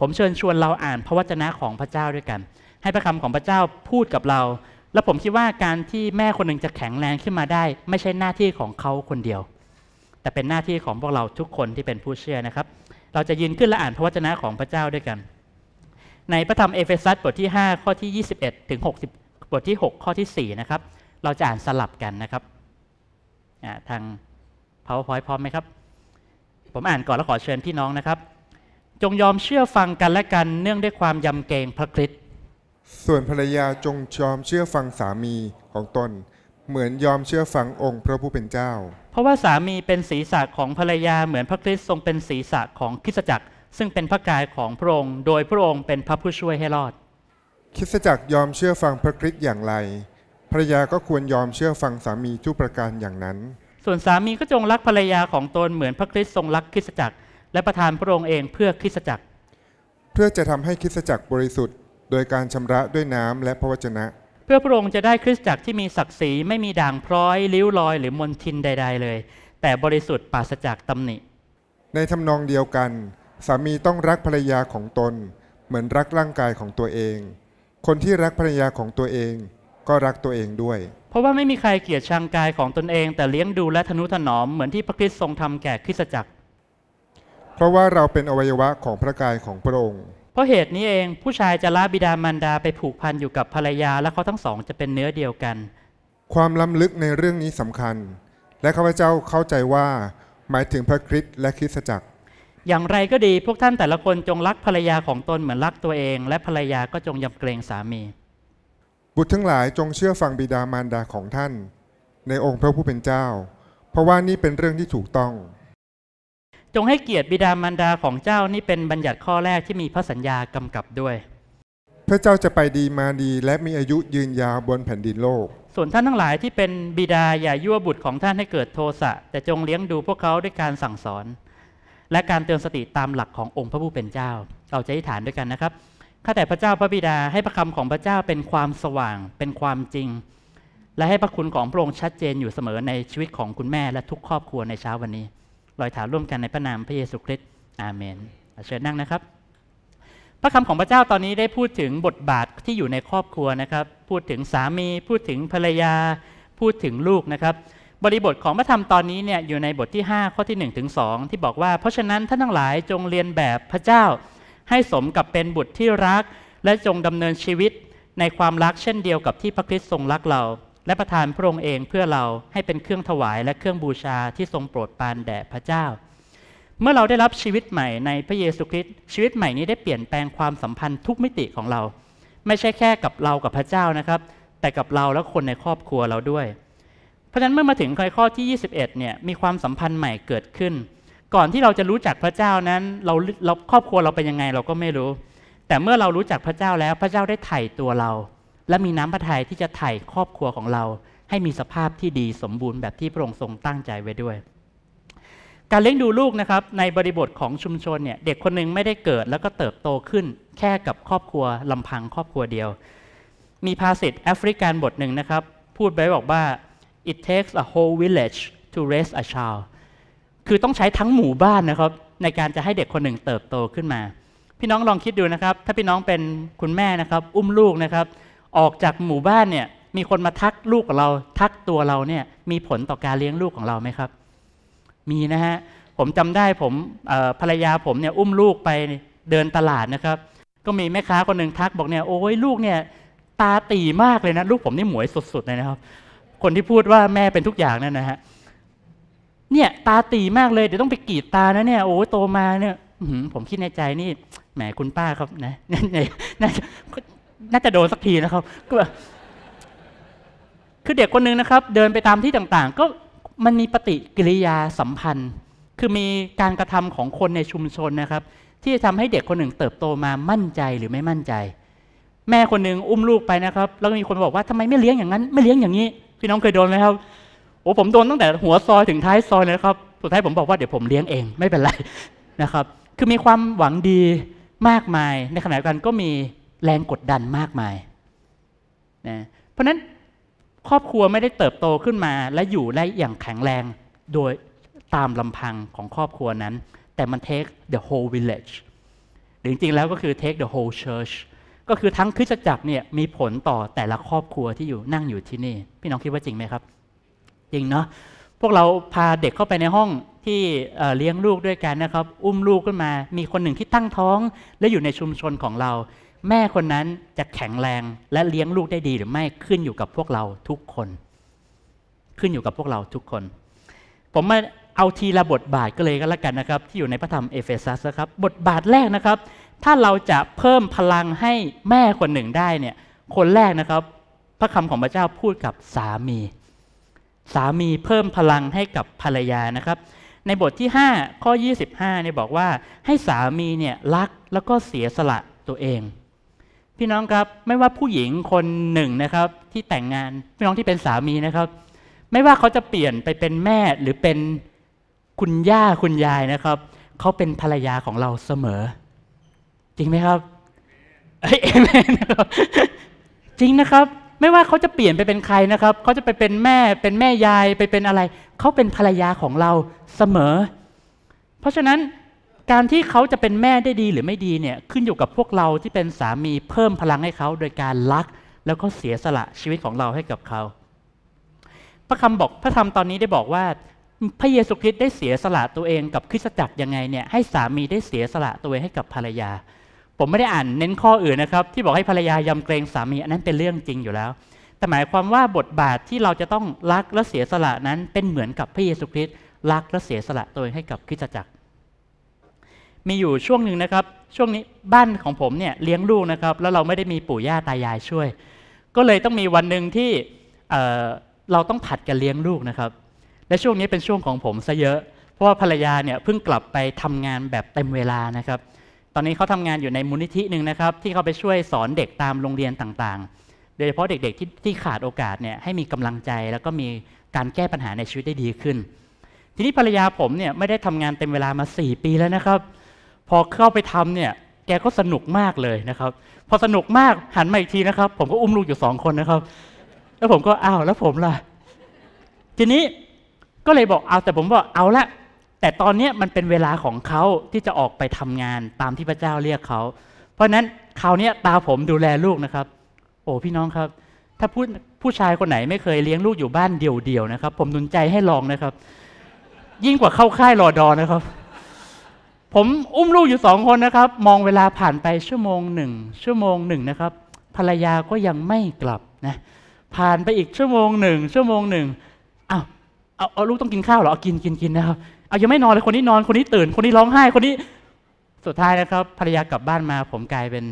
ผมเชิญชวนเราอ่านพระวจนะของพระเจ้าด้วยกัน ให้พระคำของพระเจ้าพูดกับเรา และผมคิดว่าการที่แม่คนหนึ่งจะแข็งแรงขึ้นมาได้ ไม่ใช่หน้าที่ของเขาคนเดียว แต่เป็นหน้าที่ของพวกเราทุกคนที่เป็นผู้เชื่อนะครับ เราจะยืนขึ้นและอ่านพระวจนะของพระเจ้าด้วยกัน ในพระธรรมเอเฟซัสบทที่ 5 ข้อที่ 21 ถึง60บทที่ 6 ข้อที่ 4 นะครับ เราจะอ่านสลับกันนะครับทาง PowerPoint พร้อมไหมครับ ผมอ่านก่อนแล้วขอเชิญพี่น้องนะครับจงยอมเชื่อฟังกันและกันเนื่องด้วยความยำเกรงพระคริสต์ ส่วนภรรยาจงยอมเชื่อฟังสามีของตนเหมือนยอมเชื่อฟังองค์พระผู้เป็นเจ้า เพราะว่าสามีเป็นศีรษะของภรรยาเหมือนพระคริสต์ทรงเป็นศีรษะของคริสตจักร ซึ่งเป็นพระกายของพระองค์โดยพระองค์เป็นพระผู้ช่วยให้รอด คริสตจักรยอมเชื่อฟังพระคริสต์อย่างไรภรรยาก็ควรยอมเชื่อฟังสามีทุกประการอย่างนั้น ส่วนสามีก็จงรักภรรยาของตนเหมือนพระคริสต์ทรงรักคริสตจักรและประทานพระองค์เองเพื่อคริสตจักร เพื่อจะทำให้คริสตจักรบริสุทธิ์ โดยการชำระด้วยน้ำและพระวจนะ เพื่อพระองค์จะได้คริสตจักรที่มีศักดิ์ศรีไม่มีด่างพร้อยริ้วรอยหรือมลทินใดๆเลย แต่บริสุทธิ์ปราศจากตำหนิในทำนองเดียวกันสามีต้องรักภรรยาของตน เหมือนรักร่างกายของตัวเอง คนที่รักภรรยาของตัวเองก็รักตัวเองด้วย เพราะว่าไม่มีใครเกลียดชังกายของตนเอง แต่เลี้ยงดูและทนุถนอมเหมือนที่พระคริสต์ทรงทำแก่คริสตจักรเพราะว่าเราเป็นอวัยวะของพระกายของพระองค์ เพราะเหตุนี้เองผู้ชายจะละบิดามารดาไปผูกพันอยู่กับภรรยาและเขาทั้งสองจะเป็นเนื้อเดียวกัน ความล้ำลึกในเรื่องนี้สำคัญ และข้าพเจ้าเข้าใจว่าหมายถึงพระคริสต์และคริสตจักร อย่างไรก็ดีพวกท่านแต่ละคนจงรักภรรยาของตนเหมือนรักตัวเองและภรรยาก็จงยำเกรงสามี บุตรทั้งหลายจงเชื่อฟังบิดามารดาของท่าน ในองค์พระผู้เป็นเจ้า เพราะว่านี่เป็นเรื่องที่ถูกต้องจงให้เกียรติบิดามารดาของเจ้านี่เป็นบัญญัติข้อแรกที่มีพระสัญญากำกับด้วย พระเจ้าจะไปดีมาดี และมีอายุยืนยาวบนแผ่นดินโลก ส่วนท่านทั้งหลายที่เป็นบิดาอย่ายั่วบุตรของท่านให้เกิดโทสะแต่จงเลี้ยงดูพวกเขาด้วยการสั่งสอน และการเตือนสติตามหลักขององค์พระผู้เป็นเจ้าเอาใจฐานด้วยกันนะครับข้าแต่พระเจ้าพระบิดาให้พระคำของพระเจ้าเป็นความสว่าง เป็นความจริง และให้พระคุณของพระองค์ชัดเจนอยู่เสมอในชีวิตของคุณแม่และทุกครอบครัวในเช้าวันนี้ลอยถาร่วมกันในพระนามพระเยซูคริสต์อาเมน เชิญนั่งนะครับ พระคำของพระเจ้าตอนนี้ได้พูดถึงบทบาทที่อยู่ในครอบครัวนะครับ พูดถึงสามี พูดถึงภรรยา พูดถึงลูกนะครับ บริบทของพระธรรมตอนนี้เนี่ยอยู่ในบทที่ 5 ข้อที่1ถึง2ที่บอกว่าเพราะฉะนั้นท่านทั้งหลายจงเรียนแบบพระเจ้า ให้สมกับเป็นบุตรที่รัก และจงดำเนินชีวิตในความรักเช่นเดียวกับที่พระคริสต์ทรงรักเราและประทานพระองค์เองเพื่อเราให้เป็นเครื่องถวายและเครื่องบูชา ที่ทรงโปรดปานแด่พระเจ้า เมื่อเราได้รับชีวิตใหม่ในพระเยซูคริสต์ชีวิตใหม่นี้ได้เปลี่ยนแปลงความสัมพันธ์ทุกมิติของเรา ไม่ใช่แค่กับเรากับพระเจ้านะครับ แต่กับเราและคนในครอบครัวเราด้วย เพราะฉะนั้นเมื่อมาถึงข้อที่ 21เนี่ยมีความสัมพันธ์ใหม่เกิดขึ้น ก่อนที่เราจะรู้จักพระเจ้านั้น เราครอบครัวเราเป็นยังไงเราก็ไม่รู้ แต่เมื่อเรารู้จักพระเจ้าแล้วพระเจ้าได้ไถ่ตัวเราและมีน้ำพระทัยที่จะไถ่ครอบครัวของเรา ให้มีสภาพที่ดีสมบูรณ์แบบที่พระองค์ทรงตั้งใจไว้ด้วย การเลี้ยงดูลูกนะครับ ในบริบทของชุมชนเนี่ย เด็กคนนึงไม่ได้เกิดแล้วก็เติบโตขึ้น แค่กับครอบครัวลำพังครอบครัวเดียว มีภาษิตแอฟริกันบทหนึ่งนะครับ พูดไว้บอกว่า it takes a whole village to raise a child คือต้องใช้ทั้งหมู่บ้านนะครับ ในการจะให้เด็กคนหนึ่งเติบโตขึ้นมา พี่น้องลองคิดดูนะครับ ถ้าพี่น้องเป็นคุณแม่นะครับ อุ้มลูกนะครับออกจากหมู่บ้านเนี่ย มีคนมาทักลูกของเราทักตัวเราเนี่ย มีผลต่อการเลี้ยงลูกของเราไหมครับ มีนะฮะ ผมจำได้ผมภรรยาผมเนี่ยอุ้มลูกไปเดินตลาดนะครับ ก็มีแม่ค้าคนหนึ่งทักบอกเนี่ยโอ้ยลูกเนี่ย ตาตีมากเลยนะลูกผมนี่หมวยสุดๆเลยนะครับ คนที่พูดว่าแม่เป็นทุกอย่างนั่นนะฮะเนี่ย ตาตีมากเลยเดี๋ยวต้องไปกรีดตานะ เนี่ยโอ้โตมาเนี่ยผมคิดในใจนี่ แหมคุณป้าครับ นะน่ะน่าจะโดนสักทีนะครับก็คือเด็กคนนึงนะครับ เดินไปตามที่ต่างๆ ก็มันมีปฏิกิริยาสัมพันธ์ คือมีการกระทำของคนในชุมชนนะครับ ที่จะทำให้เด็กคนหนึ่งเติบโตมามั่นใจหรือไม่มั่นใจ แม่คนหนึ่งอุ้มลูกไปนะครับแล้วมีคนบอกว่าทำไมไม่เลี้ยงอย่างนั้นไม่เลี้ยงอย่างนี้พี่น้องเคยโดนไหมครับ โอ้ผมโดนตั้งแต่หัวซอยถึงท้ายซอยนะครับสุดท้ายผมบอกว่าเดี๋ยวผมเลี้ยงเองไม่เป็นไรนะครับ คือมีความหวังดีมากมาย ในขณะเดียวกันก็มีแรงกดดันมากมายนะเพราะนั้นครอบครัวไม่ได้เติบโตขึ้นมา และอยู่ได้อย่างแข็งแรงโดยตามลำพังของครอบครัวนั้น แต่มัน take the whole village หรือจริงๆแล้วก็คือ take the whole church ก็คือทั้งคริสตจักรเนี่ยมีผลต่อแต่ละครอบครัวที่อยู่นั่งอยู่ที่นี่ พี่น้องคิดว่าจริงไหมครับ จริงเนาะ พวกเราพาเด็กเข้าไปในห้องที่เลี้ยงลูกด้วยกันนะครับ อุ้มลูกขึ้นมา มีคนหนึ่งที่ตั้งท้องและอยู่ในชุมชนของเราแม่คนนั้นจะแข็งแรงและเลี้ยงลูกได้ดีหรือไม่ขึ้นอยู่กับพวกเราทุกคน ขึ้นอยู่กับพวกเราทุกคน ผมมาเอาทีละบทบาท ก็เลยก็แล้วกันนะครับ ที่อยู่ในพระธรรมเอเฟซัสครับ บทบาทแรกนะครับ ถ้าเราจะเพิ่มพลังให้แม่คนหนึ่งได้เนี่ยคนแรกนะครับ พระคำของพระเจ้าพูดกับสามี สามีเพิ่มพลังให้กับภรรยานะครับ ในบทที่5ข้อ25เนี่ยบอกว่าให้สามีเนี่ยรัก แล้วก็เสียสละตัวเองพี่น้องครับไม่ว่าผู้หญิงคนหนึ่งนะครับที่แต่งงานพี่น้องที่เป็นสามีนะครับ ไม่ว่าเขาจะเปลี่ยนไปเป็นแม่หรือเป็นคุณย่าคุณยายนะครับเขาเป็นภรรยาของเราเสมอ จริงไหมครับเอ้ยเอเมนจริงนะครับ ไม่ว่าเขาจะเปลี่ยนไปเป็นใครนะครับ เขาจะไปเป็นแม่เป็นแม่ยายไปเป็นอะไร เขาเป็นภรรยาของเราเสมอ เพราะฉะนั้นการที่เขาจะเป็นแม่ได้ดีหรือไม่ดีเนี่ยขึ้นอยู่กับพวกเราที่เป็นสามีเพิ่มพลังให้เขาโดยการรักแล้วก็เสียสละชีวิตของเราให้กับเขา พระคำบอกพระธรรมตอนนี้ได้บอกว่า พระเยซูคริสต์ได้เสียสละตัวเองกับคริสตจักรยังไงเนี่ยให้สามีได้เสียสละตัวเองให้กับภรรยา ผมไม่ได้อ่านเน้นข้ออื่นนะครับ ที่บอกให้ภรรยายำเกรงสามีอันนั้นเป็นเรื่องจริงอยู่แล้ว แต่หมายความว่าบทบาทที่เราจะต้องรักและเสียสละนั้นเป็นเหมือนกับพระเยซูคริสต์รักและเสียสละตัวเองให้กับคริสตจักรมีอยู่ช่วงหนึ่งนะครับช่วงนี้บ้านของผมเนี่ยเลี้ยงลูกนะครับแล้วเราไม่ได้มีปู่ย่าตายายช่วย ก็เลยต้องมีวันหนึ่งที่เเราต้องผัดกันเลี้ยงลูกนะครับและช่วงนี้เป็นช่วงของผมซะเยอะ เพราะว่าภรรยาเนี่ยเพิ่งกลับไปทำงานแบบเต็มเวลานะครับ ตอนนี้เขาทำงานอยู่ในมูลนิธิหนึ่งนะครับ ที่เขาไปช่วยสอนเด็กตามโรงเรียนต่างๆโดยเฉพาะเด็กๆที่ที่ขาดโอกาสเนี่ยให้มีกำลังใจแล้วก็มีการแก้ปัญหาในชีวิตได้ดีขึ้น ทีนี้ภรรยาผมเนี่ยไม่ได้ทำงานเต็มเวลามา 4 ปีแล้วนะครับพอเข้าไปทำเนี่ย แกก็สนุกมากเลยนะครับ พอสนุกมากหันมาอีกทีนะครับ ผมก็อุ้มลูกอยู่สองคนนะครับ แล้วผมก็อ้าวแล้วผมล่ะ ทีนี้ก็เลยบอกเอาแต่ผมบอกเอาละ แต่ตอนนี้มันเป็นเวลาของเขาที่จะออกไปทำงานตามที่พระเจ้าเรียกเขาเพราะนั้นคราวนี้ตาผมดูแลลูกนะครับ โอ้พี่น้องครับ ถ้าผู้ผู้ชายคนไหนไม่เคยเลี้ยงลูกอยู่บ้านเดี่ยวๆนะครับ ผมนุนใจให้ลองนะครับ ยิ่งกว่าเข้าค่ายรอดอนะครับผมอุ้มลูกอยู่สองคนนะครับ มองเวลาผ่านไปชั่วโมงหนึ่งชั่วโมงหนึ่งนะครับ ภรรยาก็ยังไม่กลับนะผ่านไปอีกชั่วโมงหนึ่งชั่วโมงหนึ่งอ้าวเอาเอาลูกต้องกินข้าวเหรอเอากินกินกินนะครับเอายังไม่นอนเลยคนนี้นอนคนนี้ตื่นคนนี้ร้องไห้คนนี้ สุดท้ายนะครับ ภรรยากลับบ้านมา ผมกลายเป็น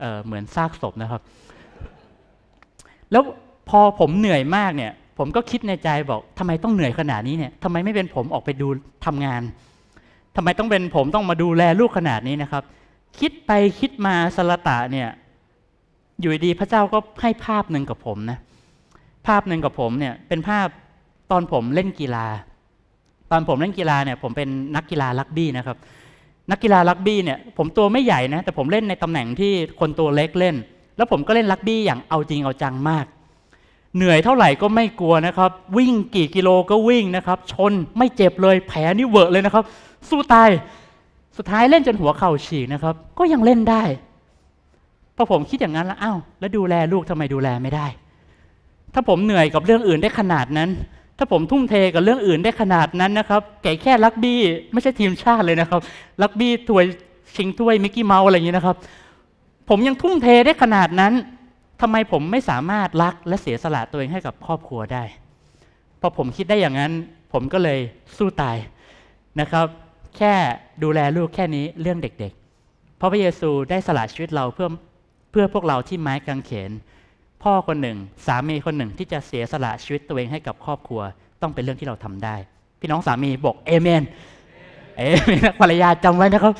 เเหมือนซากศพนะครับ แล้วพอผมเหนื่อยมากเนี่ย ผมก็คิดในใจบอกทำไมต้องเหนื่อยขนาดนี้เนี่ยทำไมไม่เป็นผมออกไปดูทำงานทำไมต้องเป็นผมต้องมาดูแลลูกขนาดนี้นะครับ คิดไปคิดมาสลตะเนี่ย อยู่ดีพระเจ้าก็ให้ภาพหนึ่งกับผมนะภาพหนึ่งกับผมเนี่ยเป็นภาพตอนผมเล่นกีฬา ตอนผมเล่นกีฬาเนี่ย ผมเป็นนักกีฬารักบี้นะครับ นักกีฬารักบี้เนี่ย ผมตัวไม่ใหญ่นะแต่ผมเล่นในตำแหน่งที่คนตัวเล็กเล่น แล้วผมก็เล่นรักบี้อย่างเอาจริงเอาจังมาก เหนื่อยเท่าไหร่ก็ไม่กลัวนะครับ วิ่งกี่กิโลก็วิ่งนะครับ ชนไม่เจ็บเลยแผลนี่เวอะเลยนะครับสู้ตายสุดท้ายเล่นจนหัวเข่าฉีกนะครับ ก็ยังเล่นได้พอผมคิดอย่างนั้น แล้วอ้าวแล้วดูแลลูกทำไมดูแลไม่ได้ ถ้าผมเหนื่อยกับเรื่องอื่นได้ขนาดนั้น ถ้าผมทุ่มเทกับเรื่องอื่นได้ขนาดนั้นนะครับแก่แค่ลักบี้ไม่ใช่ทีมชาติเลยนะครับลักบี้ถวยชิงถ้วยมิกกี้เมาส์อะไรอย่างนี้นะครับ ผมยังทุ่มเทได้ขนาดนั้น ทำไมผมไม่สามารถรัก และเสียสละตัวเองให้กับครอบครัวได้พอผมคิดได้อย่างนั้น ผมก็เลยสู้ตายนะครับแค่ดูแลลูกแค่นี้เรื่องเด็ก ๆ เพราะพระเยซูได้สละชีวิตเราเพื่อเพื่อพวกเราที่ไม้กางเขน พ่อคนหนึ่งสามีคนหนึ่งที่จะเสียสละชีวิตตัวเองให้กับครอบครัวต้องเป็นเรื่องที่เราทำได้ พี่น้องสามีบอกเอเมนเอเมนภรรยาจำไว้นะครับ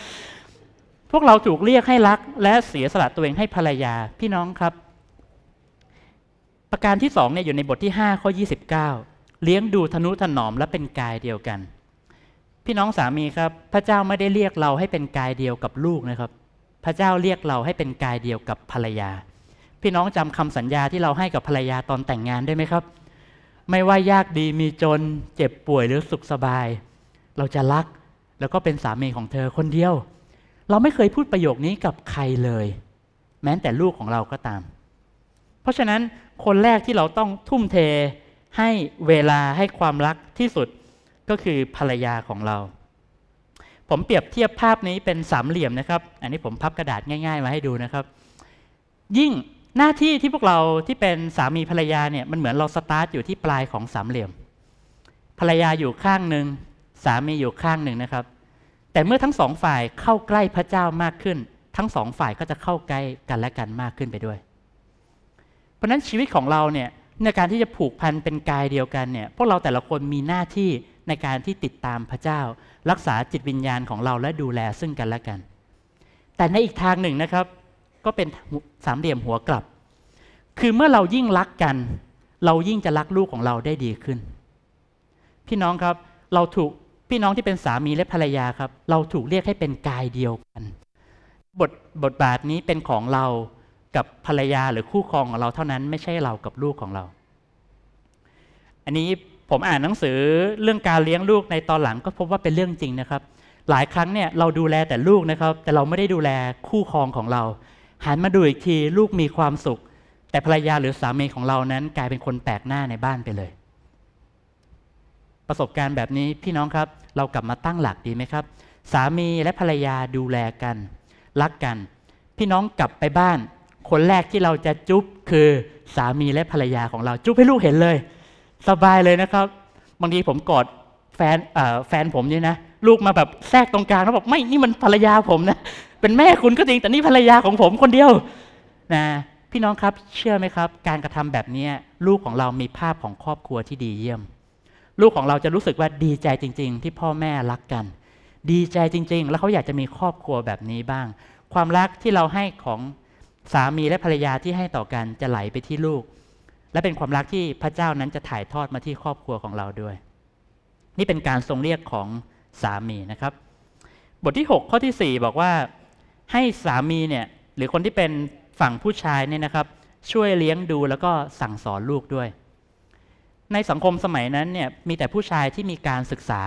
พวกเราถูกเรียกให้รัก และเสียสละตัวเองให้ภรรยาพี่น้องครับ ประการที่สองเนี่ยอยู่ในบทที่5ข้อ29เลี้ยงดูทนุถนอมและเป็นกายเดียวกันพี่น้องสามีครับพระเจ้าไม่ได้เรียกเราให้เป็นกายเดียวกับลูกนะครับ พระเจ้าเรียกเราให้เป็นกายเดียวกับภรรยา พี่น้องจำคำสัญญาที่เราให้กับภรรยาตอนแต่งงานได้ไหมครับ ไม่ว่ายากดีมีจนเจ็บป่วยหรือสุขสบาย เราจะรักแล้วก็เป็นสามีของเธอคนเดียว เราไม่เคยพูดประโยคนี้กับใครเลย แม้แต่ลูกของเราก็ตาม เพราะฉะนั้นคนแรกที่เราต้องทุ่มเทให้เวลาให้ความรักที่สุดก็คือภรรยาของเรา ผมเปรียบเทียบภาพนี้เป็นสามเหลี่ยมนะครับ อันนี้ผมพับกระดาษง่ายๆมาให้ดูนะครับ ยิ่งหน้าที่ที่พวกเราที่เป็นสามีภรรยาเนี่ยมันเหมือนเราสตาร์ทอยู่ที่ปลายของสามเหลี่ยม ภรรยาอยู่ข้างหนึ่งสามีอยู่ข้างหนึ่งนะครับ แต่เมื่อทั้งสองฝ่ายเข้าใกล้พระเจ้ามากขึ้น ทั้งสองฝ่ายก็จะเข้าใกล้กันและกันมากขึ้นไปด้วย เพราะนั้นชีวิตของเราเนี่ยในการที่จะผูกพันเป็นกายเดียวกันเนี่ยพวกเราแต่ละคนมีหน้าที่ในการที่ติดตามพระเจ้ารักษาจิตวิญญาณของเราและดูแลซึ่งกันและกัน แต่ในอีกทางหนึ่งนะครับ ก็เป็นสามเหลี่ยมหัวกลับ คือเมื่อเรายิ่งรักกัน เรายิ่งจะรักลูกของเราได้ดีขึ้น พี่น้องครับเราถูกพี่น้องที่เป็นสามีและภรรยาครับเราถูกเรียกให้เป็นกายเดียวกัน บทบทบาทนี้เป็นของเรากับภรรยาหรือคู่ครองของเราเท่านั้น ไม่ใช่เรากับลูกของเรา อันนี้ผมอ่านหนังสือเรื่องการเลี้ยงลูกในตอนหลังก็พบว่าเป็นเรื่องจริงนะครับ หลายครั้งเนี่ยเราดูแลแต่ลูกนะครับ แต่เราไม่ได้ดูแลคู่ครองของเราหันมาดูอีกที ลูกมีความสุข แต่ภรรยาหรือสามีของเรานั้นกลายเป็นคนแปลกหน้าในบ้านไปเลย ประสบการณ์แบบนี้พี่น้องครับเรากลับมาตั้งหลักดีไหมครับ สามีและภรรยาดูแลกัน รักกัน พี่น้องกลับไปบ้าน คนแรกที่เราจะจุ๊บคือสามีและภรรยาของเราจุ๊บให้ลูกเห็นเลยสบายเลยนะครับ บางที ผมกอดแฟนแฟนผมเนี่ยนะลูกมาแบบแทรกตรงกลางแล้วบอกไม่นี่มันภรรยาผมนะเป็นแม่คุณก็จริงแต่นี่ภรรยาของผมคนเดียว นะ พี่น้องครับ เชื่อไหมครับ การกระทำแบบนี้ลูกของเรามีภาพของครอบครัวที่ดีเยี่ยม ลูกของเราจะรู้สึกว่าดีใจจริง ๆ ที่พ่อแม่รักกัน ดีใจจริง ๆ แล้วเขาอยากจะมีครอบครัวแบบนี้บ้าง ความรักที่เราให้ของสามีและภรรยาที่ให้ต่อกันจะไหลไปที่ลูกและเป็นความรักที่พระเจ้านั้นจะถ่ายทอดมาที่ครอบครัวของเราด้วย นี่เป็นการทรงเรียกของสามีนะครับ บทที่ 6 ข้อที่4บอกว่าให้สามีเนี่ยหรือคนที่เป็นฝั่งผู้ชายเนี่ยนะครับช่วยเลี้ยงดูแล้วก็สั่งสอนลูกด้วย ในสังคมสมัยนั้นเนี่ยมีแต่ผู้ชายที่มีการศึกษา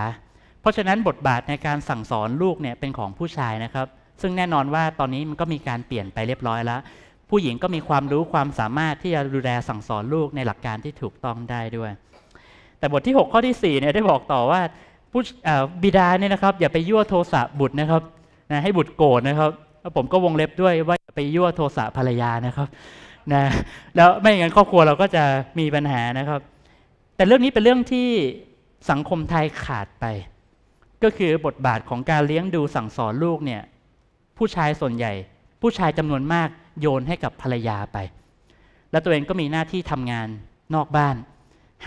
เพราะฉะนั้นบทบาทในการสั่งสอนลูกเนี่ยเป็นของผู้ชายนะครับ ซึ่งแน่นอนว่าตอนนี้มันก็มีการเปลี่ยนไปเรียบร้อยแล้วผู้หญิงก็มีความรู้ความสามารถที่จะดูแลสั่งสอนลูกในหลักการที่ถูกต้องได้ด้วย แต่บทที่ 6 ข้อที่4เนี่ยได้บอกต่อว่าผู้บิดาเนี่ยนะครับอย่าไปยั่วโทสะบุตรนะครับนะให้บุตรโกรธนะครับ ผมก็วงเล็บด้วยว่าไปยั่วโทสะภรรยานะครับนะแล้วไม่อย่างนั้นครอบครัวเราก็จะมีปัญหานะครับ แต่เรื่องนี้เป็นเรื่องที่สังคมไทยขาดไป ก็คือบทบาทของการเลี้ยงดูสั่งสอนลูกเนี่ยผู้ชายส่วนใหญ่ผู้ชายจำนวนมากโยนให้กับภรรยาไป แล้วตัวเองก็มีหน้าที่ทำงานนอกบ้าน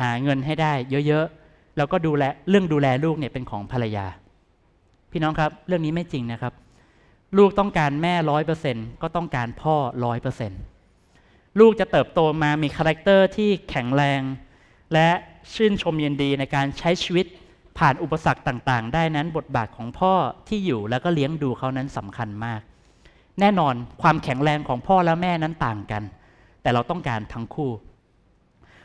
หาเงินให้ได้เยอะ ๆ แล้วก็ดูแลเรื่องดูแลลูกเนี่ยเป็นของภรรยา พี่น้องครับเรื่องนี้ไม่จริงนะครับ ลูกต้องการแม่ร้อยเปอร์เซ็นต์ก็ต้องการพ่อร้อยเปอร์เซ็นต์ลูกจะเติบโตมามีคาแรคเตอร์ที่แข็งแรง และชื่นชมยินดีในการใช้ชีวิตผ่านอุปสรรคต่าง ๆ ได้นั้นบทบาทของพ่อที่อยู่แล้วก็เลี้ยงดูเขานั้นสำคัญมากแน่นอนความแข็งแรงของพ่อและแม่นั้นต่างกัน แต่เราต้องการทั้งคู่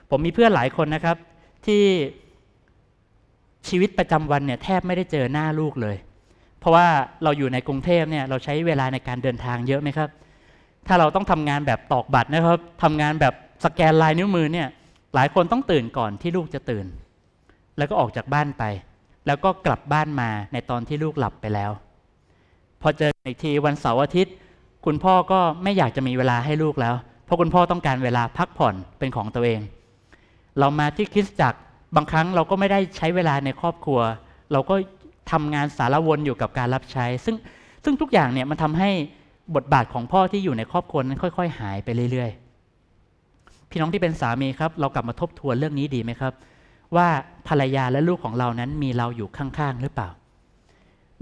ผมมีเพื่อนหลายคนนะครับที่ชีวิตประจำวันเนี่ยแทบไม่ได้เจอหน้าลูกเลย เพราะว่าเราอยู่ในกรุงเทพเนี่ยเราใช้เวลาในการเดินทางเยอะไหมครับ ถ้าเราต้องทำงานแบบตอกบัตรนะครับทำงานแบบสแกนลายนิ้วมือเนี่ยหลายคนต้องตื่นก่อนที่ลูกจะตื่น แล้วก็ออกจากบ้านไป แล้วก็กลับบ้านมาในตอนที่ลูกหลับไปแล้วพอเจออีกทีวันเสาร์อาทิตย์ คุณพ่อก็ไม่อยากจะมีเวลาให้ลูกแล้ว เพราะคุณพ่อต้องการเวลาพักผ่อนเป็นของตัวเอง เรามาที่คริสตจักรบางครั้งเราก็ไม่ได้ใช้เวลาในครอบครัว เราก็ทำงานสารวนอยู่กับการรับใช้ซึ่งซึ่งทุกอย่างเนี่ยมันทำให้บทบาทของพ่อที่อยู่ในครอบครัวนั้นค่อย ๆ หายไปเรื่อยๆ พี่น้องที่เป็นสามีครับ เรากลับมาทบทวนเรื่องนี้ดีไหมครับ ว่าภรรยาและลูกของเรานั้นมีเราอยู่ข้างๆหรือเปล่า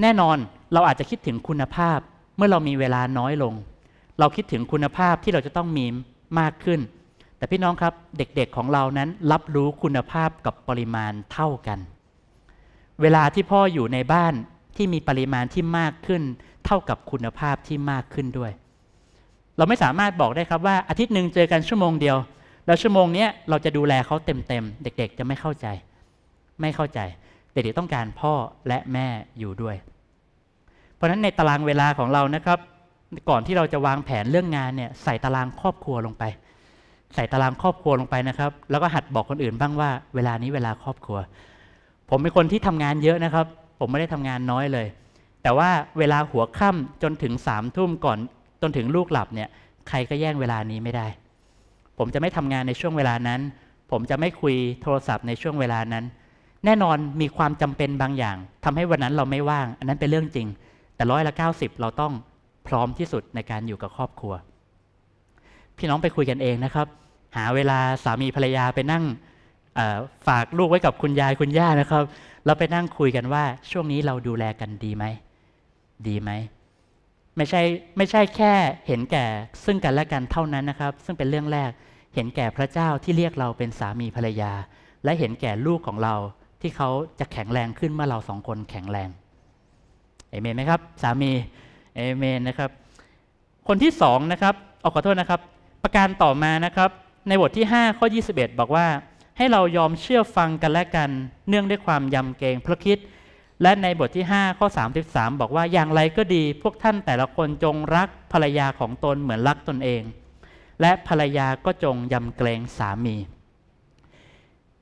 แน่นอนเราอาจจะคิดถึงคุณภาพเมื่อเรามีเวลาน้อยลง เราคิดถึงคุณภาพที่เราจะต้องมีมากขึ้น แต่พี่น้องครับ เด็กๆ ของเรานั้นรับรู้คุณภาพกับปริมาณเท่ากัน เวลาที่พ่ออยู่ในบ้านที่มีปริมาณที่มากขึ้น เท่ากับคุณภาพที่มากขึ้นด้วย เราไม่สามารถบอกได้ครับว่า อาทิตย์หนึ่งเจอกันชั่วโมงเดียว แล้วชั่วโมงนี้เราจะดูแลเขาเต็มๆเด็ก ๆจะไม่เข้าใจ ไม่เข้าใจแต่เด็กต้องการพ่อและแม่อยู่ด้วย เพราะฉะนั้นในตารางเวลาของเรานะครับ ก่อนที่เราจะวางแผนเรื่องงานเนี่ย ใส่ตารางครอบครัวลงไป ใส่ตารางครอบครัวลงไปนะครับ แล้วก็หัดบอกคนอื่นบ้างว่า เวลานี้เวลาครอบครัว ผมเป็นคนที่ทำงานเยอะนะครับ ผมไม่ได้ทำงานน้อยเลย แต่ว่าเวลาหัวค่ำจนถึงสามทุ่มก่อนจนถึงลูกหลับเนี่ยใครก็แย่งเวลานี้ไม่ได้ ผมจะไม่ทำงานในช่วงเวลานั้น ผมจะไม่คุยโทรศัพท์ในช่วงเวลานั้นแน่นอนมีความจำเป็นบางอย่าง ทำให้วันนั้นเราไม่ว่าง อันนั้นเป็นเรื่องจริง แต่ร้อยละเก้าสิบเราต้องพร้อมที่สุดในการอยู่กับครอบครัว พี่น้องไปคุยกันเองนะครับ หาเวลาสามีภรรยาไปนั่งฝากลูกไว้กับคุณยายคุณย่านะครับแล้วไปนั่งคุยกันว่า ช่วงนี้เราดูแลกันดีไหม ดีไหม ไม่ใช่ไม่ใช่แค่เห็นแก่ซึ่งกันและกันเท่านั้นนะครับ ซึ่งเป็นเรื่องแรกเห็นแก่พระเจ้าที่เรียกเราเป็นสามีภรรยา และเห็นแก่ลูกของเราที่เขาจะแข็งแรงขึ้นเมื่อเราสองคนแข็งแรง เอเมนไหมครับ สามี เอเมนนะครับ คนที่สองนะครับออขอโทษนะครับ ประการต่อมานะครับ ในบทที่ 5 ข้อ 21 บอกว่าให้เรายอมเชื่อฟังกันและกัน เนื่องด้วยความยำเกรงพระคิด และในบทที่ 5ข้อ33 บอกว่าอย่างไรก็ดีพวกท่านแต่ละคนจงรักภรรยาของตนเหมือนรักตนเอง และภรรยาก็จงยำเกรงสามี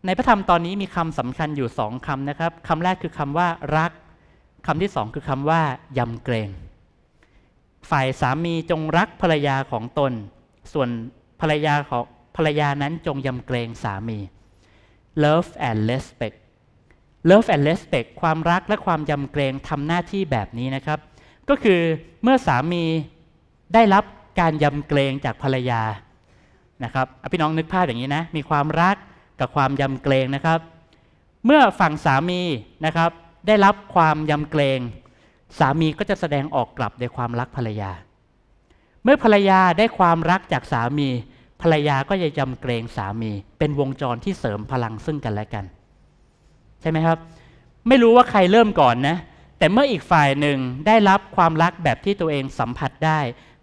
ในพระธรรมตอนนี้มีคำสำคัญอยู่สองคำนะครับคำแรกคือคำว่ารักคำที่สองคือคำว่ายำเกรงฝ่ายสามีจงรักภรรยาของตน ส่วนภรรยาของภรรยานั้นจงยำเกรงสามี love and respect love and respect ความรักและความยำเกรงทำหน้าที่แบบนี้นะครับ ก็คือเมื่อสามีได้รับการยำเกรงจากภรรยานะครับพี่น้องนึกภาพอย่างนี้นะมีความรักกับความยำเกรงนะครับ เมื่อฝั่งสามีนะครับ ได้รับความยำเกรง สามีก็จะแสดงออกกลับในความรักภรรยา เมื่อภรรยาได้ความรักจากสามี ภรรยาก็จะยำเกรงสามี เป็นวงจรที่เสริมพลังซึ่งกันและกัน ใช่ไหมครับ ไม่รู้ว่าใครเริ่มก่อนนะแต่เมื่ออีกฝ่ายหนึ่งได้รับความรักแบบที่ตัวเองสัมผัสได้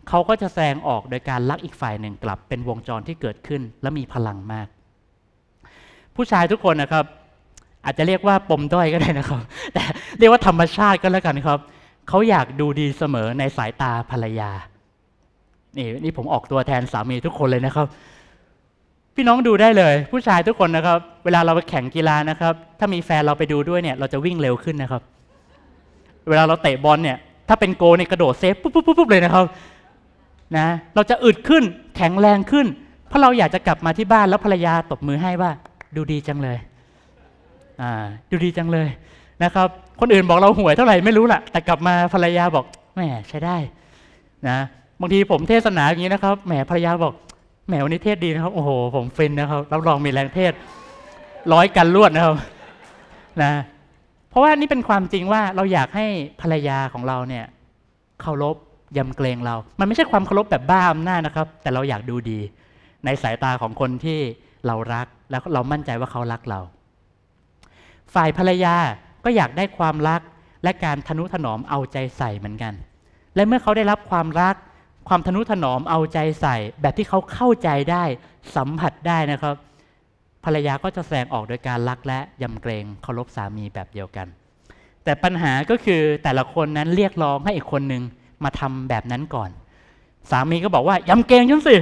เขาก็จะแสดงออกโดยการรักอีกฝ่ายหนึ่งกลับ เป็นวงจรที่เกิดขึ้น และมีพลังมากผู้ชายทุกคนนะครับ อาจจะเรียกว่าปมด้อยก็ได้นะครับแต่เรียกว่าธรรมชาติก็แล้วกันครับเขาอยากดูดีเสมอในสายตาภรรยานี่นี่ผมออกตัวแทนสามีทุกคนเลยนะครับ พี่น้องดูได้เลย ผู้ชายทุกคนนะครับ เวลาเราไปแข่งกีฬานะครับ ถ้ามีแฟนเราไปดูด้วยเนี่ย เราจะวิ่งเร็วขึ้นนะครับ เวลาเราเตะบอลเนี่ย ถ้าเป็นโกเนี่ยกระโดดเซฟปุ๊บปุ๊บปุ๊บเลยนะครับ นะ เราจะอึดขึ้นแข็งแรงขึ้น เพราะเราอยากจะกลับมาที่บ้านแล้วภรรยาตบมือให้ว่าดูดีจังเลย อ่า ดูดีจังเลยนะครับ คนอื่นบอกเราห่วยเท่าไหร่ไม่รู้ล่ะ แต่กลับมาภรรยาบอกแหมใช้ได้ นะ บางทีผมเทศนาอย่างนี้นะครับ แหมภรรยาบอกแหมวันนี้เทศดีนะครับ โอ้โห ผมฟินนะครับรับรองมีแรงเทศร้อยกันลวดนะครับ นะ เพราะว่านี่เป็นความจริงว่า เราอยากให้ภรรยาของเราเนี่ย เคารพยำเกรงเรา มันไม่ใช่ความเคารพแบบบ้าอำนาจนะครับ แต่เราอยากดูดีในสายตาของคนที่เรารักแล้วเรามั่นใจว่าเขารักเรา ฝ่ายภรรยาก็อยากได้ความรักและการทนุถนอมเอาใจใส่เหมือนกัน และเมื่อเขาได้รับความรัก ความทนุถนอมเอาใจใส่แบบที่เขาเข้าใจได้สัมผัสได้นะครับ ภรรยาก็จะแสดงออกโดยการรักและ ยำเกรงเคารพสามีแบบเดียวกัน แต่ปัญหาก็คือแต่ละคนนั้นเรียกร้องให้อีกคนหนึ่งมาทำแบบนั้นก่อน สามีก็บอกว่ายำเกรงฉันสิ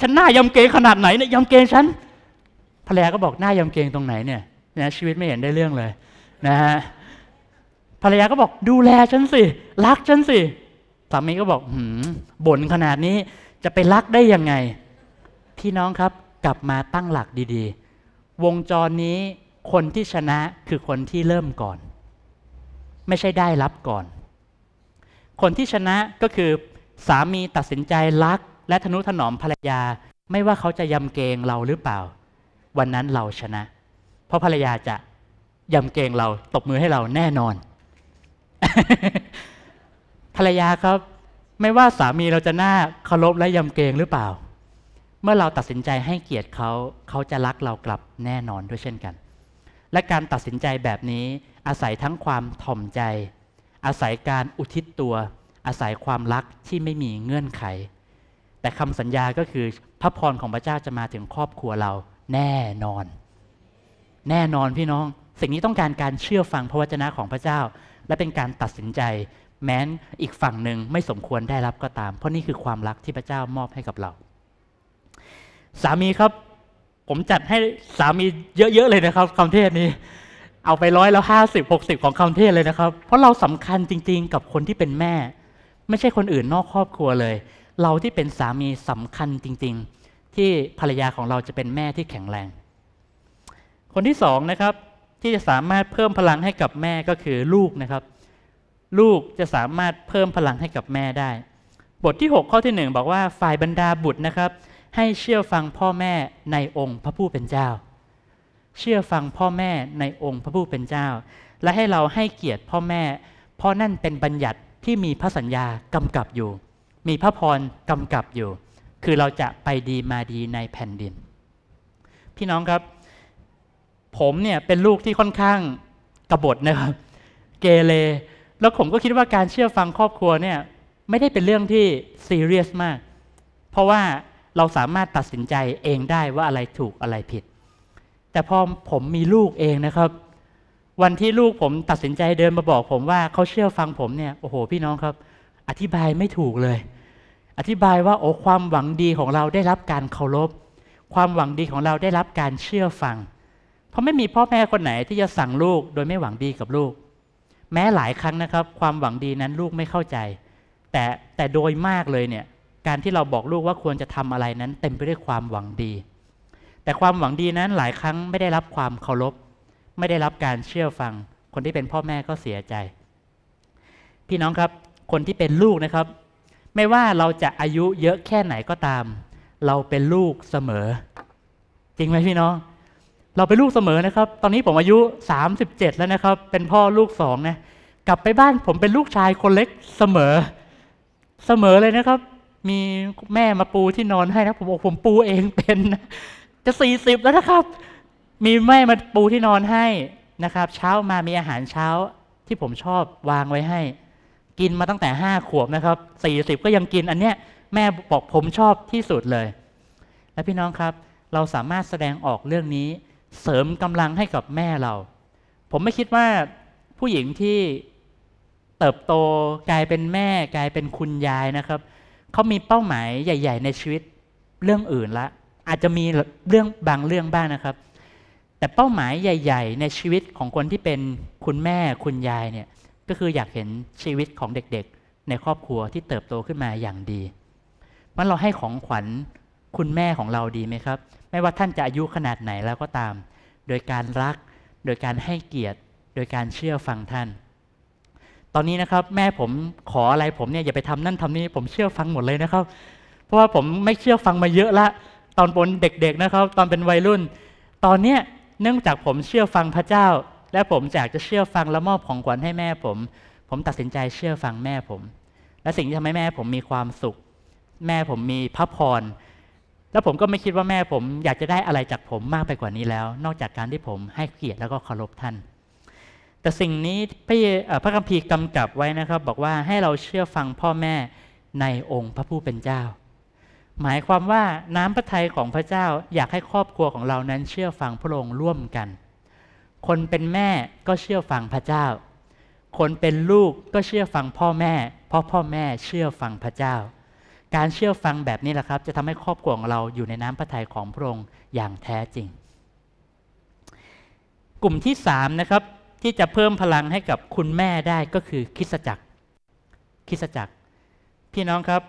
ฉันหน้ายำเกรงขนาดไหนเนี่ยยำเกรงฉันภรรยาก็บอกหน้ายำเกรงตรงไหนเนี่ยนะชีวิตไม่เห็นได้เรื่องเลยนะฮะภรรยาก็บอกดูแลฉันสิ รักฉันสิสามีก็บอกหืมบ่นขนาดนี้จะไปรักได้ยังไงพี่น้องครับกลับมาตั้งหลักดี ๆ วงจรนี้คนที่ชนะคือคนที่เริ่มก่อน ไม่ใช่ได้รับก่อน คนที่ชนะก็คือสามีตัดสินใจรัก และทนุถนอมภรรยา ไม่ว่าเขาจะยำเกรงเราหรือเปล่าวันนั้นเราชนะ เพราะภรรยาจะยำเกรงเรา ตบมือให้เราแน่นอน ภรรยาครับไม่ว่าสามีเราจะน่าเคารพและยำเกรงหรือเปล่า เมื่อเราตัดสินใจให้เกียรติเขาเขาจะรักเรากลับแน่นอนด้วยเช่นกัน และการตัดสินใจแบบนี้อาศัยทั้งความถ่อมใจ อาศัยการอุทิศตัว อาศัยความรักที่ไม่มีเงื่อนไข แต่คำสัญญาก็คือพระพรของพระเจ้าจะมาถึงครอบครัวเราแน่นอน แน่นอนพี่น้องสิ่งนี้ต้องการการเชื่อฟังพระวจนะของพระเจ้า และเป็นการตัดสินใจแม้นอีกฝั่งหนึ่งไม่สมควรได้รับก็ตาม เพราะนี่คือความรักที่พระเจ้ามอบให้กับเรา สามีครับผมจัดให้สามีเยอะๆเลยนะครับคำเทศนี้เอาไปร้อยแล้วห้าสิบหกสิบของคำเทศเลยนะครับเพราะเราสำคัญจริงๆกับคนที่เป็นแม่ ไม่ใช่คนอื่นนอกครอบครัวเลย เราที่เป็นสามีสำคัญจริง ๆที่ภรรยาของเราจะเป็นแม่ที่แข็งแรง คนที่สองนะครับ ที่จะสามารถเพิ่มพลังให้กับแม่ก็คือลูกนะครับ ลูกจะสามารถเพิ่มพลังให้กับแม่ได้ บทที่ 6 ข้อที่ 1 บอกว่าฝ่ายบรรดาบุตรนะครับ ให้เชื่อฟังพ่อแม่ในองค์พระผู้เป็นเจ้า เชื่อฟังพ่อแม่ในองค์พระผู้เป็นเจ้า และให้เราให้เกียรติพ่อแม่ เพราะนั่นเป็นบัญญัติที่มีพระสัญญากำกับอยู่ มีพระพรกำกับอยู่คือเราจะไปดีมาดีในแผ่นดิน พี่น้องครับ ผมเนี่ยเป็นลูกที่ค่อนข้างกระบฏนะครับ เกเรแล้วผมก็คิดว่าการเชื่อฟังครอบครัวเนี่ยไม่ได้เป็นเรื่องที่ซีเรียสมาก เพราะว่าเราสามารถตัดสินใจเองได้ว่าอะไรถูกอะไรผิด แต่พอผมมีลูกเองนะครับ วันที่ลูกผมตัดสินใจเดินมาบอกผมว่าเขาเชื่อฟังผมเนี่ยโอ้โห พี่น้องครับ อธิบายไม่ถูกเลยอธิบายว่าโอ้ความหวังดีของเราได้รับการเคารพ ความหวังดีของเราได้รับการเชื่อฟัง เพราะไม่มีพ่อแม่คนไหนที่จะสั่งลูก โดยไม่หวังดีกับลูก แม้หลายครั้งนะครับ ความหวังดีนั้นลูกไม่เข้าใจ แต่แต่โดยมากเลยเนี่ย การที่เราบอกลูกว่าควรจะทำอะไรนั้น เต็มไปด้วยความหวังดี แต่ความหวังดีนั้นหลายครั้งไม่ได้รับความเคารพ ไม่ได้รับการเชื่อฟัง คนที่เป็นพ่อแม่ก็เสียใจ พี่น้องครับคนที่เป็นลูกนะครับไม่ว่าเราจะอายุเยอะแค่ไหนก็ตาม เราเป็นลูกเสมอ จริงไหมพี่น้อง เราเป็นลูกเสมอนะครับ ตอนนี้ผมอายุ 37 แล้วนะครับเป็นพ่อลูกสองนะ กลับไปบ้านผมเป็นลูกชายคนเล็กเสมอเสมอเลยนะครับ มีแม่มาปูที่นอนให้นะผมบอกผมปูเองเป็น จะ 40 แล้วนะครับ มีแม่มาปูที่นอนให้นะครับ เช้ามามีอาหารเช้าที่ผมชอบวางไว้ให้กินมาตั้งแต่ห้าขวบนะครับสี่สิบก็ยังกินอันเนี้ยแม่บอกผมชอบที่สุดเลย และพี่น้องครับเราสามารถแสดงออกเรื่องนี้เสริมกำลังให้กับแม่เรา ผมไม่คิดว่าผู้หญิงที่เติบโตกลายเป็นแม่กลายเป็นคุณยายนะครับเขามีเป้าหมายใหญ่ ๆ ในชีวิตเรื่องอื่นละ อาจจะมีเรื่องบางเรื่องบ้างนะครับ แต่เป้าหมายใหญ่ ๆ ในชีวิตของคนที่เป็นคุณแม่คุณยายเนี่ยก็คืออยากเห็นชีวิตของเด็กๆ ในครอบครัวที่เติบโตขึ้นมาอย่างดี มันเราให้ของขวัญคุณแม่ของเราดีไหมครับไม่ว่าท่านจะอายุขนาดไหนแล้วก็ตาม โดยการรักโดยการให้เกียรติโดยการเชื่อฟังท่าน ตอนนี้นะครับแม่ผมขออะไรผมเนี่ยอย่าไปทำนั่นทำนี่ผมเชื่อฟังหมดเลยนะครับ เพราะว่าผมไม่เชื่อฟังมาเยอะละตอนปนเด็กๆนะครับ ตอนเป็นวัยรุ่น ตอนเนี้ยเนื่องจากผมเชื่อฟังพระเจ้าและผมอยากจะเชื่อฟังและมอบของขวัญให้แม่ผม ผมตัดสินใจเชื่อฟังแม่ผม และสิ่งที่ทำให้แม่ผมมีความสุข แม่ผมมีพระพร และผมก็ไม่คิดว่าแม่ผมอยากจะได้อะไรจากผมมากไปกว่านี้แล้ว นอกจากการที่ผมให้เกียรติแล้วก็เคารพท่าน แต่สิ่งนี้พระคัมภีร์กำกับไว้นะครับ บอกว่าให้เราเชื่อฟังพ่อแม่ในองค์พระผู้เป็นเจ้า หมายความว่าน้ำพระทัยของพระเจ้าอยากให้ครอบครัวของเรานั้นเชื่อฟังพระองค์ร่วมกันคนเป็นแม่ก็เชื่อฟังพระเจ้า คนเป็นลูกก็เชื่อฟังพ่อแม่ เพราะพ่อแม่เชื่อฟังพระเจ้า การเชื่อฟังแบบนี้แหละครับ จะทำให้ครอบครัวของเราอยู่ในน้ำพระทัยของพระองค์อย่างแท้จริง กลุ่มที่3นะครับ ที่จะเพิ่มพลังให้กับคุณแม่ได้ก็คือคิสจักรคิสจักร พี่น้องครับ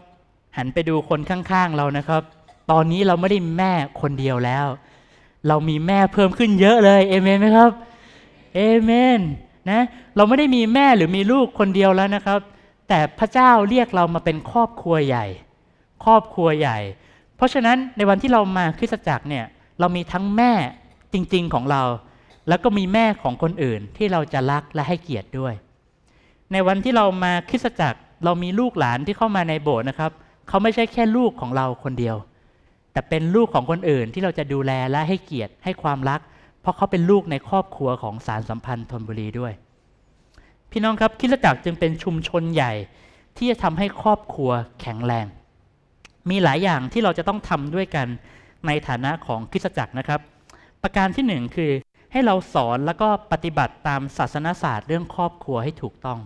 หันไปดูคนข้างๆเรานะครับ ตอนนี้เราไม่ได้แม่คนเดียวแล้วเรามีแม่เพิ่มขึ้นเยอะเลยเอเมนไหมครับเอเมนนะเราไม่ได้มีแม่หรือมีลูกคนเดียวแล้วนะครับ แต่พระเจ้าเรียกเรามาเป็นครอบครัวใหญ่ ครอบครัวใหญ่ เพราะฉะนั้นในวันที่เรามาคริสตจักรเนี่ย เรามีทั้งแม่จริงๆของเรา แล้วก็มีแม่ของคนอื่นที่เราจะรักและให้เกียรติด้วย ในวันที่เรามาคริสตจักรเรามีลูกหลานที่เข้ามาในโบสถ์นะครับเขาไม่ใช่แค่ลูกของเราคนเดียวแต่เป็นลูกของคนอื่นที่เราจะดูแลและให้เกียรติให้ความรัก เพราะเขาเป็นลูกในครอบครัวของสารสัมพันธ์ธนบุรีด้วย พี่น้องครับคิดจักรจึงเป็นชุมชนใหญ่ ที่จะทำให้ครอบครัวแข็งแรง มีหลายอย่างที่เราจะต้องทำด้วยกันในฐานะของคิดจักรนะครับ ประการที่1คือให้เราสอนแล้วก็ปฏิบัติตามศาสนศาสตร์เรื่องครอบครัวให้ถูกต้อง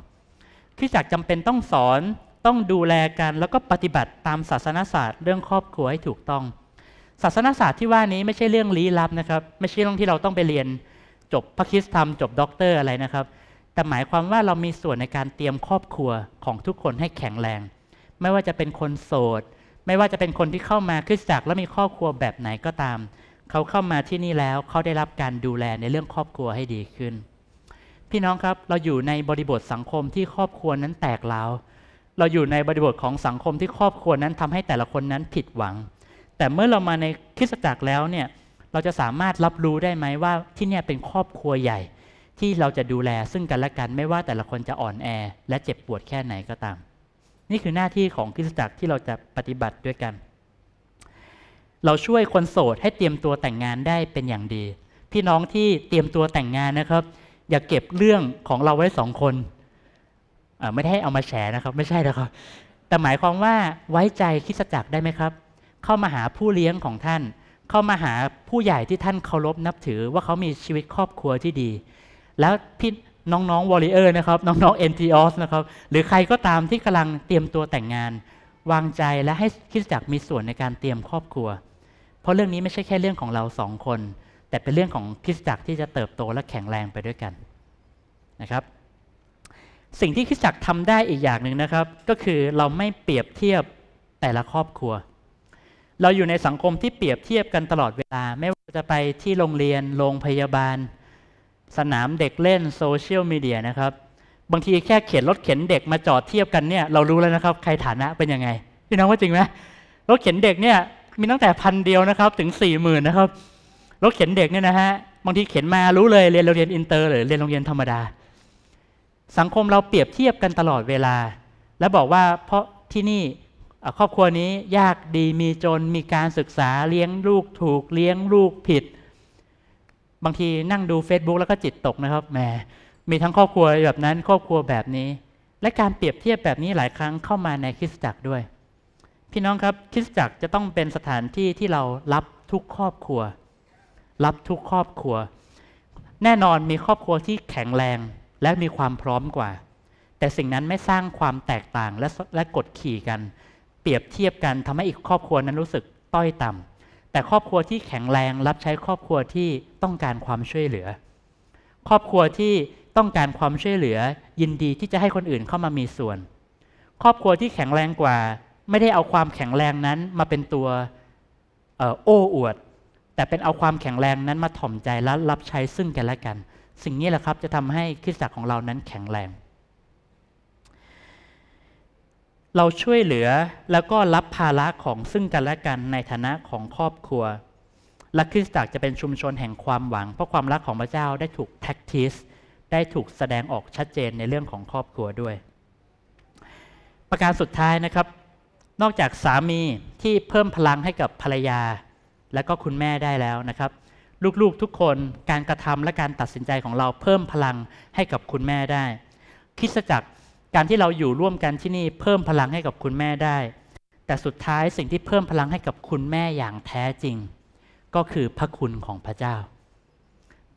คิดจักรจำเป็นต้องสอนต้องดูแลกันแล้วก็ปฏิบัติตามศาสนศาสตร์ เรื่องครอบครัวให้ถูกต้อง ศาสนศาสตร์ที่ว่านี้ไม่ใช่เรื่องลี้ลับนะครับ ไม่ใช่เรื่องที่เราต้องไปเรียน จบพระคิสธรรม จบด็อกเตอร์อะไรนะครับ แต่หมายความว่าเรามีส่วนในการเตรียมครอบครัวของทุกคนให้แข็งแรง ไม่ว่าจะเป็นคนโสดไม่ว่าจะเป็นคนที่เข้ามาคริสตจักรแล้วมีครอบครัวแบบไหนก็ตาม เขาเข้ามาที่นี่แล้วเขาได้รับการดูแลในเรื่องครอบครัวให้ดีขึ้น พี่น้องครับเราอยู่ในบริบทสังคมที่ครอบครัวนั้นแตกร้าเราอยู่ในบริบท ของสังคมที่ครอบครัวนั้นทำให้แต่ละคนนั้นผิดหวัง แต่เมื่อเรามาในคริสตจักรแล้วเนี่ย เราจะสามารถรับรู้ได้ไหมว่าที่เนี่ยเป็นครอบครัวใหญ่ ที่เราจะดูแล ซึ่งกันและกันไม่ว่าแต่ละคนจะอ่อนแอ และเจ็บปวดแค่ไหนก็ตาม นี่คือหน้าที่ของคริสตจักรที่เราจะปฏิบัติด้วยกัน เราช่วยคนโสดให้เตรียมตัวแต่งงานได้เป็นอย่างดี พี่น้องที่เตรียมตัวแต่งงานนะครับ อย่าเก็บเรื่องของเราไว้สองคนไม่ได้เอามาแฉนะครับ ไม่ใช่นะครับ แต่หมายความว่าไว้ใจคิสจักได้ไหมครับ เข้ามาหาผู้เลี้ยงของท่าน เข้ามาหาผู้ใหญ่ที่ท่านเคารพนับถือว่าเขามีชีวิตครอบครัวที่ดี แล้วพี่น้องๆ วอลเลเยอร์นะครับ น้องๆเอ็นทีออสนะครับ หรือใครก็ตามที่กำลังเตรียมตัวแต่งงาน วางใจและให้คิดจักมีส่วนในการเตรียมครอบครัว เพราะเรื่องนี้ไม่ใช่แค่เรื่องของเราสองคน แต่เป็นเรื่องของคิดจักที่จะเติบโตและแข็งแรงไปด้วยกันนะครับสิ่งที่คริสตจักรทำได้อีกอย่างหนึ่งนะครับก็คือเราไม่เปรียบเทียบแต่ละครอบครัว เราอยู่ในสังคมที่เปรียบเทียบกันตลอดเวลา ไม่ว่าจะไปที่โรงเรียนโรงพยาบาล สนามเด็กเล่นโซเชียลมีเดียนะครับบางทีแค่เข็นรถเข็นเด็กมาจอดเทียบกันเนี่ยเรารู้แล้วนะครับ ใครฐานะเป็นยังไงพี่น้องว่าจริงไหมรถเข็นเด็กเนี่ยมีตั้งแต่พันเดียวนะครับถึงสี่หมื่นนะครับรถเข็นเด็กเนี่ยนะฮะบางทีเข็นมารู้เลยเรียนโรงเรียนอินเตอร์หรือเรียนโรงเรียนธรรมดาสังคมเราเปรียบเทียบกันตลอดเวลา และบอกว่า เพราะที่นี่ครอบครัวนี้ยากดีมีจนมีการศึกษาเลี้ยงลูก ถูก เลี้ยง ลูก ผิด บางทีนั่งดู Facebook แล้วก็จิตตกนะครับแหมมีทั้งครอบครัวแบบนั้นครอบครัวแบบนี้ และการเปรียบเทียบแบบนี้หลายครั้งเข้ามาในคริสตจักรด้วย พี่น้องครับ คริสตจักรจะต้องเป็นสถานที่ที่เรารับทุกครอบครัว รับทุกครอบครัว แน่นอนมีครอบครัวที่แข็งแรงและมีความพร้อมกว่า แต่สิ่งนั้นไม่สร้างความแตกต่าง และและกดขี่กัน เปรียบเทียบกันทำให้อีกครอบครัวนั้นรู้สึกต้อยต่ำ แต่ครอบครัวที่แข็งแรง รับใช้ครอบครัวที่ต้องการความช่วยเหลือ ครอบครัวที่ต้องการความช่วยเหลือ ยินดีที่จะให้คนอื่นเข้ามามีส่วน ครอบครัวที่แข็งแรงกว่า ไม่ได้เอาความแข็งแรงนั้นมาเป็นตัวโอ้อวด แต่เป็นเอาความแข็งแรงนั้นมาถ่อมใจและรับใช้ซึ่งกันและกันสิ่งนี้แหละครับจะทำให้คริสตจักรของเรานั้นแข็งแรง เราช่วยเหลือแล้วก็รับภาระของซึ่งกันและกันในฐานะของครอบครัว และคริสตจักรจะเป็นชุมชนแห่งความหวังเพราะความรักของพระเจ้าได้ถูกแท็กทิส ได้ถูกแสดงออกชัดเจนในเรื่องของครอบครัวด้วย ประการสุดท้ายนะครับ นอกจากสามีที่เพิ่มพลังให้กับภรรยา และก็คุณแม่ได้แล้วนะครับลูก ๆ ทุกคนการกระทำและการตัดสินใจของเราเพิ่มพลังให้กับคุณแม่ได้คิดจักรการที่เราอยู่ร่วมกันที่นี่ เพิ่มพลังให้กับคุณแม่ได้ แต่สุดท้ายสิ่งที่เพิ่มพลังให้กับคุณแม่อย่างแท้จริง ก็คือพระคุณของพระเจ้า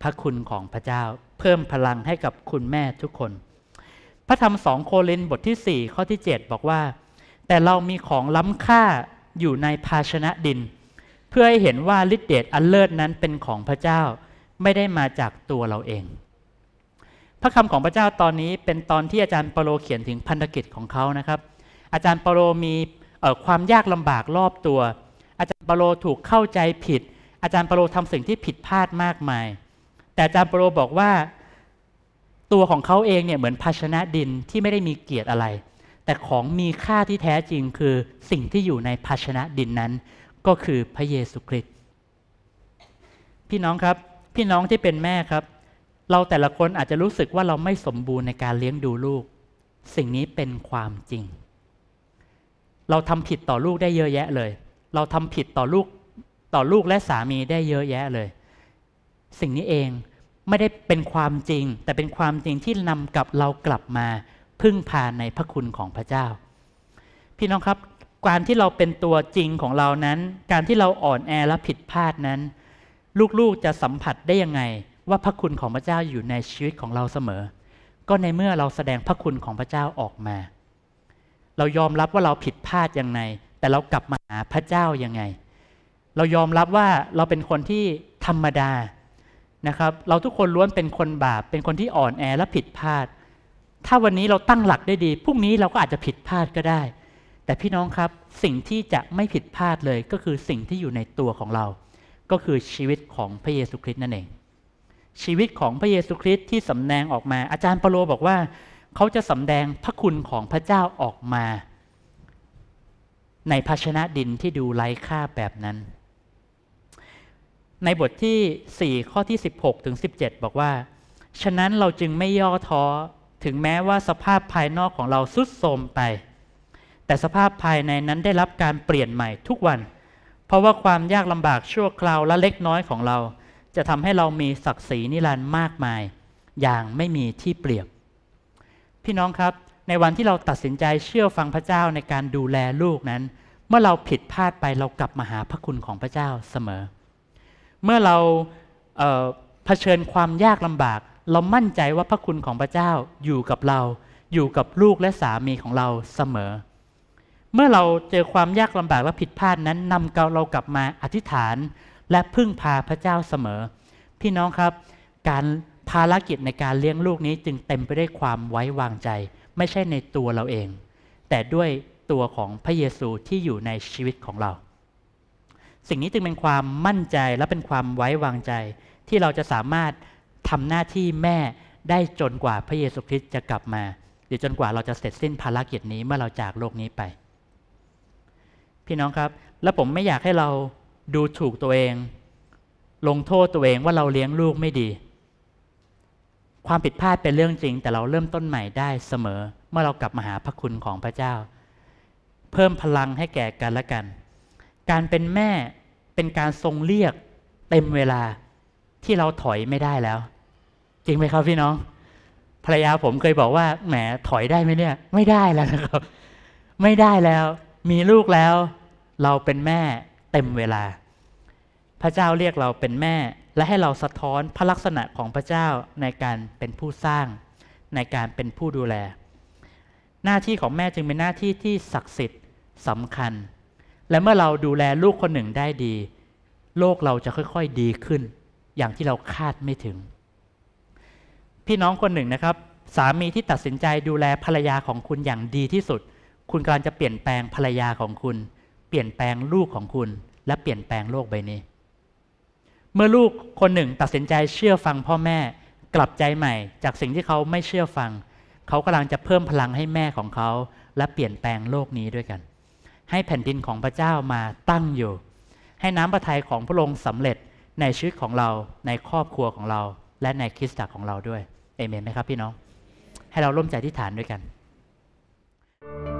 พระคุณของพระเจ้าเพิ่มพลังให้กับคุณแม่ทุกคน พระธรรมสองโคลินบทที่ 4 ข้อที่ 7 บอกว่า แต่เรามีของล้ำค่าอยู่ในภาชนะดินเพื่อให้เห็นว่าฤทธิเดชอันเลิศนั้นเป็นของพระเจ้าไม่ได้มาจากตัวเราเอง พระคำของพระเจ้าตอนนี้เป็นตอนที่อาจารย์เปโลเขียนถึงพันธกิจของเขานะครับ อาจารย์เปโลมีความยากลำบากรอบตัว อาจารย์เปโลถูกเข้าใจผิด อาจารย์เปโลทำสิ่งที่ผิดพลาดมากมาย แต่อาจารย์เปโลบอกว่าตัวของเขาเองเนี่ยเหมือนภาชนะดินที่ไม่ได้มีเกียรติอะไร แต่ของมีค่าที่แท้จริงคือสิ่งที่อยู่ในภาชนะดินนั้นก็คือพระเยซูคริสต์พี่น้องครับพี่น้องที่เป็นแม่ครับ เราแต่ละคนอาจจะรู้สึกว่าเราไม่สมบูรณ์ในการเลี้ยงดูลูก สิ่งนี้เป็นความจริง เราทำผิดต่อลูกได้เยอะแยะเลย เราทำผิดต่อลูกต่อลูกและสามีได้เยอะแยะเลย สิ่งนี้เองไม่ได้เป็นความจริง แต่เป็นความจริงที่นำกับเรากลับมาพึ่งพาในพระคุณของพระเจ้า พี่น้องครับการที่เราเป็นตัวจริงของเรานั้น การที่เราอ่อนแอและผิดพลาดนั้น ลูกๆจะสัมผัสได้ยังไง ว่าพระคุณของพระเจ้าอยู่ในชีวิตของเราเสมอ ก็ในเมื่อเราแสดงพระคุณของพระเจ้าออกมา เรายอมรับว่าเราผิดพลาดยังไง แต่เรากลับมาหาพระเจ้ายังไง เรายอมรับว่าเราเป็นคนที่ธรรมดานะครับเราทุกคนล้วนเป็นคนบาป เป็นคนที่อ่อนแอและผิดพลาด ถ้าวันนี้เราตั้งหลักได้ดีพรุ่งนี้เราก็อาจจะผิดพลาดก็ได้แต่พี่น้องครับ สิ่งที่จะไม่ผิดพลาดเลยก็คือสิ่งที่อยู่ในตัวของเรา ก็คือชีวิตของพระเยซูคริสต์นั่นเอง ชีวิตของพระเยซูคริสต์ที่สำแดงออกมาอาจารย์เปโลบอกว่าเขาจะสำแดงพระคุณของพระเจ้าออกมา ในภาชนะดินที่ดูไร้ค่าแบบนั้น ในบทที่4ข้อที่16ถึง17บอกว่า ฉะนั้นเราจึงไม่ย่อท้อถึงแม้ว่าสภาพภายนอกของเราสุดโทรมไปแต่สภาพภายในนั้นได้รับการเปลี่ยนใหม่ทุกวัน เพราะว่าความยากลำบากชั่วคราวและเล็กน้อยของเรา จะทำให้เรามีศักดิ์ศรีนิรันดร์มากมาย อย่างไม่มีที่เปรียบพี่น้องครับ ในวันที่เราตัดสินใจเชื่อฟังพระเจ้าในการดูแลลูกนั้น เมื่อเราผิดพลาดไปเรากลับมาหาพระคุณของพระเจ้าเสมอ เมื่อเราเเผชิญความยากลำบากเรามั่นใจว่าพระคุณของพระเจ้าอยู่กับเรา อยู่กับลูกและสามีของเราเสมอเมื่อเราเจอความยากลำบากและผิดพลาดนั้นนำเรากลับมาอธิษฐานและพึ่งพาพระเจ้าเสมอพี่น้องครับ การภารกิจในการเลี้ยงลูกนี้จึงเต็มไปด้วยความไว้วางใจ ไม่ใช่ในตัวเราเอง แต่ด้วยตัวของพระเยซูที่อยู่ในชีวิตของเรา สิ่งนี้จึงเป็นความมั่นใจและเป็นความไว้วางใจ ที่เราจะสามารถทำหน้าที่แม่ได้จนกว่าพระเยซูคริสต์จะกลับมาหรือจนกว่าเราจะเสร็จสิ้นภารกิจนี้เมื่อเราจากโลกนี้ไปพี่น้องครับ และผมไม่อยากให้เราดูถูกตัวเอง ลงโทษตัวเองว่าเราเลี้ยงลูกไม่ดี ความผิดพลาดเป็นเรื่องจริง แต่เราเริ่มต้นใหม่ได้เสมอ เมื่อเรากลับมาหาพระคุณของพระเจ้า เพิ่มพลังให้แก่กันและกัน การเป็นแม่เป็นการทรงเรียกเต็มเวลาที่เราถอยไม่ได้แล้ว จริงไหมครับพี่น้อง ภรรยาผมเคยบอกว่าแหมถอยได้ไหมเนี่ย ไม่ได้แล้วนะครับ ไม่ได้แล้วมีลูกแล้วเราเป็นแม่เต็มเวลา พระเจ้าเรียกเราเป็นแม่ และให้เราสะท้อนพระลักษณะของพระเจ้าในการเป็นผู้สร้างในการเป็นผู้ดูแล หน้าที่ของแม่จึงเป็นหน้าที่ที่ศักดิ์สิทธิ์สำคัญ และเมื่อเราดูแลลูกคนหนึ่งได้ดี โลกเราจะค่อยๆดีขึ้น อย่างที่เราคาดไม่ถึง พี่น้องคนหนึ่งนะครับ สามีที่ตัดสินใจดูแลภรรยาของคุณอย่างดีที่สุดคุณกำลังจะเปลี่ยนแปลงภรรยาของคุณ เปลี่ยนแปลงลูกของคุณ และเปลี่ยนแปลงโลกใบนี้ เมื่อลูกคนหนึ่งตัดสินใจเชื่อฟังพ่อแม่กลับใจใหม่จากสิ่งที่เขาไม่เชื่อฟัง เขากำลังจะเพิ่มพลังให้แม่ของเขา และเปลี่ยนแปลงโลกนี้ด้วยกัน ให้แผ่นดินของพระเจ้ามาตั้งอยู่ ให้น้ำประทัยของพระองค์สำเร็จในชีวิตของเราในครอบครัวของเราและในคริสตจักรของเราด้วยเอเมนไหมครับ พี่น้อง ให้เราร่วมใจที่ฐานด้วยกัน thank you